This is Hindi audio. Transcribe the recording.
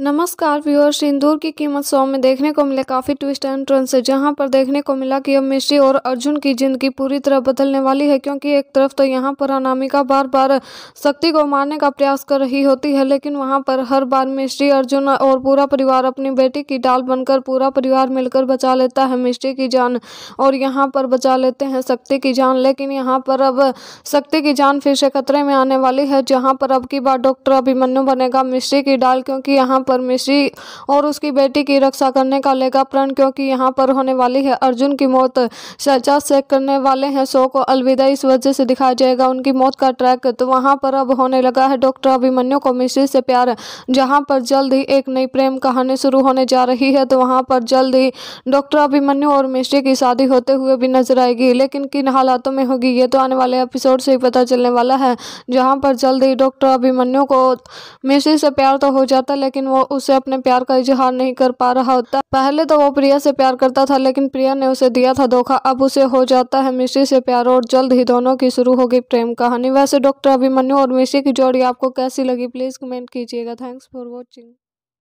नमस्कार व्यूअर सिंदूर की कीमत सौ में देखने को मिले काफ़ी ट्विस्ट एंड टर्न से जहां पर देखने को मिला कि अब मिश्री और अर्जुन की जिंदगी पूरी तरह बदलने वाली है क्योंकि एक तरफ तो यहां पर अनामिका बार बार शक्ति को मारने का प्रयास कर रही होती है लेकिन वहां पर हर बार मिश्री अर्जुन और पूरा परिवार अपनी बेटी की डाल बनकर पूरा परिवार मिलकर बचा लेता है मिश्री की जान और यहाँ पर बचा लेते हैं शक्ति की जान लेकिन यहाँ पर अब शक्ति की जान फिर से खतरे में आने वाली है जहाँ पर अब की बार डॉक्टर अभिमन्यु बनेगा मिश्री की डाल क्योंकि यहाँ पर मिश्री और उसकी बेटी की रक्षा करने का लेगा प्रण क्योंकि यहाँ पर होने वाली है अर्जुन की मौत सचा से करने वाले हैं शो को अलविदा इस वजह से दिखाया जाएगा उनकी मौत का ट्रैक तो वहाँ पर अब होने लगा है डॉक्टर अभिमन्यु को मिश्री से प्यार जहाँ पर जल्द ही एक नई प्रेम कहानी शुरू होने जा रही है तो वहाँ पर जल्द ही डॉक्टर अभिमन्यु और मिश्री की शादी होते हुए भी नजर आएगी लेकिन किन हालातों में होगी ये तो आने वाले एपिसोड से ही पता चलने वाला है जहाँ पर जल्द ही डॉक्टर अभिमन्यु को मिश्री से प्यार तो हो जाता लेकिन वो वो उसे अपने प्यार का इजहार नहीं कर पा रहा होता पहले तो वो प्रिया से प्यार करता था लेकिन प्रिया ने उसे दिया था धोखा अब उसे हो जाता है मिश्री से प्यार और जल्द ही दोनों की शुरू होगी प्रेम कहानी वैसे डॉक्टर अभिमन्यु और मिश्री की जोड़ी आपको कैसी लगी प्लीज़ कमेंट कीजिएगा थैंक्स फॉर वॉचिंग